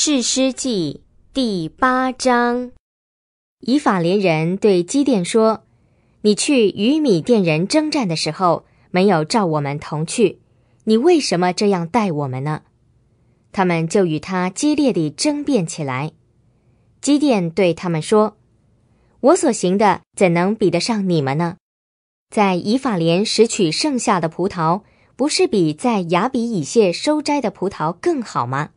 《世师记》第八章，以法连人对基甸说：“你去与米甸人征战的时候，没有召我们同去，你为什么这样待我们呢？”他们就与他激烈地争辩起来。基甸对他们说：“我所行的怎能比得上你们呢？在以法莲拾取剩下的葡萄，不是比在雅比以谢收摘的葡萄更好吗？”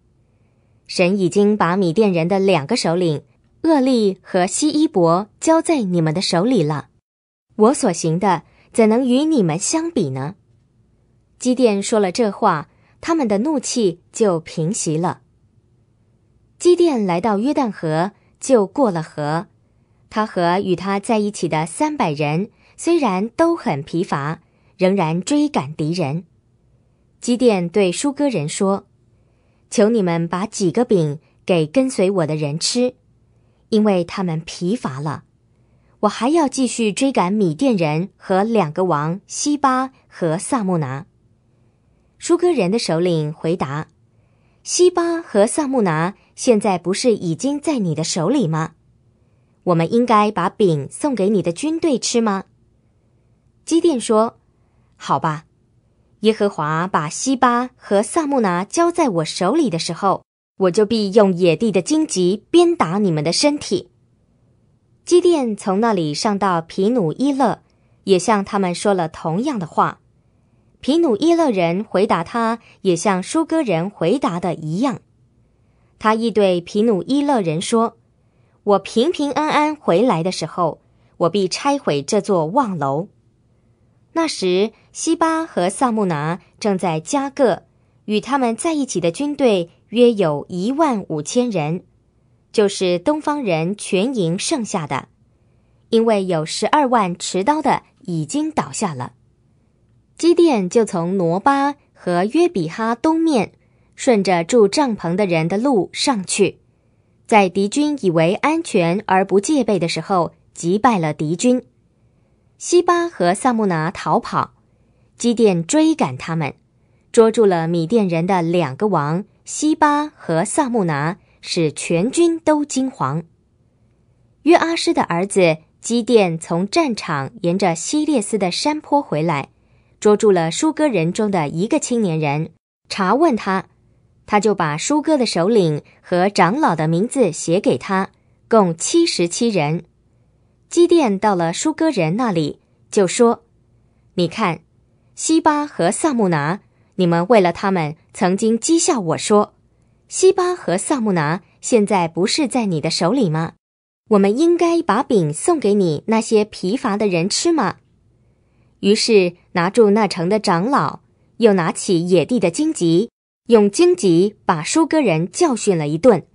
神已经把米甸人的两个首领厄利和希伊伯交在你们的手里了。我所行的怎能与你们相比呢？基甸说了这话，他们的怒气就平息了。基甸来到约旦河，就过了河。他和与他在一起的三百人虽然都很疲乏，仍然追赶敌人。基甸对舒哥人说。求你们把几个饼给跟随我的人吃，因为他们疲乏了。我还要继续追赶米甸人和两个王西巴和萨木拿。舒哥人的首领回答：“西巴和萨木拿现在不是已经在你的手里吗？我们应该把饼送给你的军队吃吗？”基甸说：“好吧。”耶和华把西巴和萨木拿交在我手里的时候，我就必用野地的荆棘鞭打你们的身体。基甸从那里上到皮努伊勒，也向他们说了同样的话。皮努伊勒人回答他，也像舒歌人回答的一样。他亦对皮努伊勒人说：“我平平安安回来的时候，我必拆毁这座望楼。”那时，西巴和萨木拿正在加个，与他们在一起的军队约有一万五千人，就是东方人全营剩下的，因为有十二万持刀的已经倒下了。基甸就从挪巴和约比哈东面，顺着住帐篷的人的路上去，在敌军以为安全而不戒备的时候，击败了敌军。西巴和萨木拿逃跑，基甸追赶他们，捉住了米甸人的两个王西巴和萨木拿，使全军都惊惶。约阿施的儿子基甸从战场沿着希列斯的山坡回来，捉住了舒哥人中的一个青年人，查问他，他就把舒哥的首领和长老的名字写给他，共七十七人。积甸到了舒歌人那里，就说：“你看，西巴和萨木拿，你们为了他们曾经讥笑我。说，西巴和萨木拿现在不是在你的手里吗？我们应该把饼送给你那些疲乏的人吃吗？”于是拿住那城的长老，又拿起野地的荆棘，用荆棘把舒歌人教训了一顿，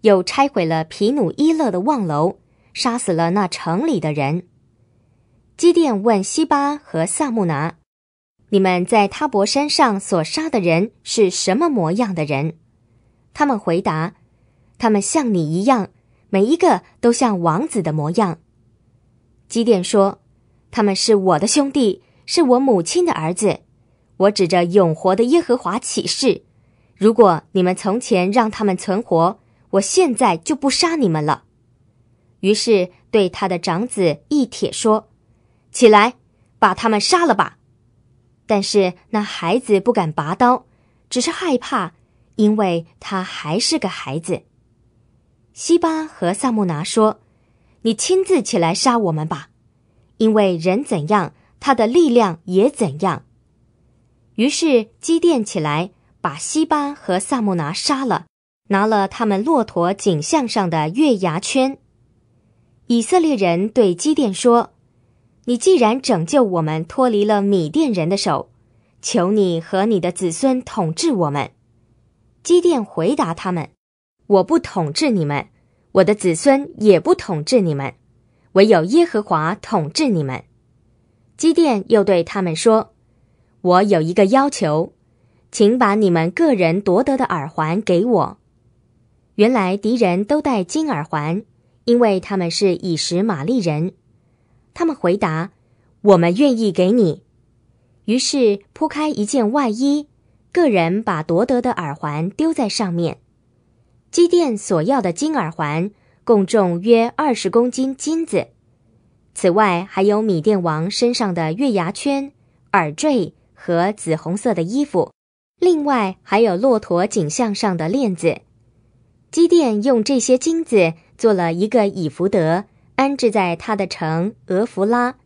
又拆毁了皮努伊勒的望楼。杀死了那城里的人。基甸问西巴和萨木拿：“你们在塔伯山上所杀的人是什么模样的人？”他们回答：“他们像你一样，每一个都像王子的模样。”基甸说：“他们是我的兄弟，是我母亲的儿子。我指着永活的耶和华起誓，如果你们从前让他们存活，我现在就不杀你们了。”于是对他的长子一铁说：“起来，把他们杀了吧。”但是那孩子不敢拔刀，只是害怕，因为他还是个孩子。西巴和萨木拿说：“你亲自起来杀我们吧，因为人怎样，他的力量也怎样。”于是积淀起来，把西巴和萨木拿杀了，拿了他们骆驼颈项上的月牙圈。以色列人对基甸说：“你既然拯救我们脱离了米甸人的手，求你和你的子孙统治我们。”基甸回答他们：“我不统治你们，我的子孙也不统治你们，唯有耶和华统治你们。”基甸又对他们说：“我有一个要求，请把你们个人夺得的耳环给我。”原来敌人都戴金耳环。因为他们是以实马利人，他们回答：“我们愿意给你。”于是铺开一件外衣，个人把夺得的耳环丢在上面。基甸所要的金耳环共重约二十公斤金子，此外还有米甸王身上的月牙圈、耳坠和紫红色的衣服，另外还有骆驼颈项上的链子。基甸用这些金子。做了一个以弗德，安置在他的城俄弗拉。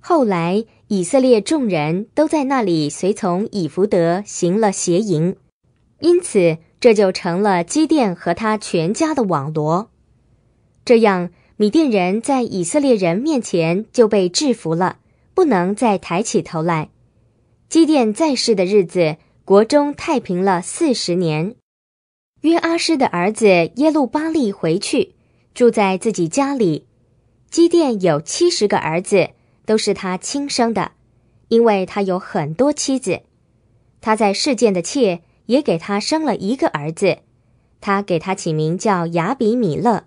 后来以色列众人都在那里随从以弗德行了邪淫，因此这就成了基甸和他全家的网罗。这样米甸人在以色列人面前就被制服了，不能再抬起头来。基甸在世的日子，国中太平了四十年。约阿施的儿子耶路巴利回去。住在自己家里，基甸有七十个儿子，都是他亲生的，因为他有很多妻子。他在世间的妾也给他生了一个儿子，他给他起名叫雅比米勒。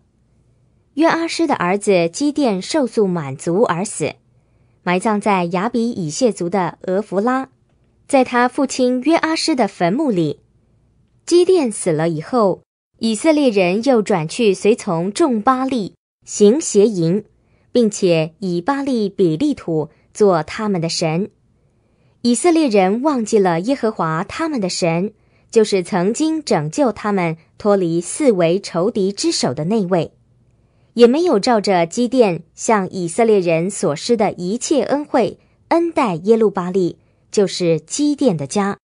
约阿施的儿子基甸受诉满足而死，埋葬在雅比以谢族的俄弗拉，在他父亲约阿施的坟墓里。基甸死了以后。以色列人又转去随从众巴利行邪淫，并且以巴利比利土做他们的神。以色列人忘记了耶和华他们的神，就是曾经拯救他们脱离四维仇敌之手的那位，也没有照着基甸向以色列人所施的一切恩惠，恩待耶路巴利，就是基甸的家。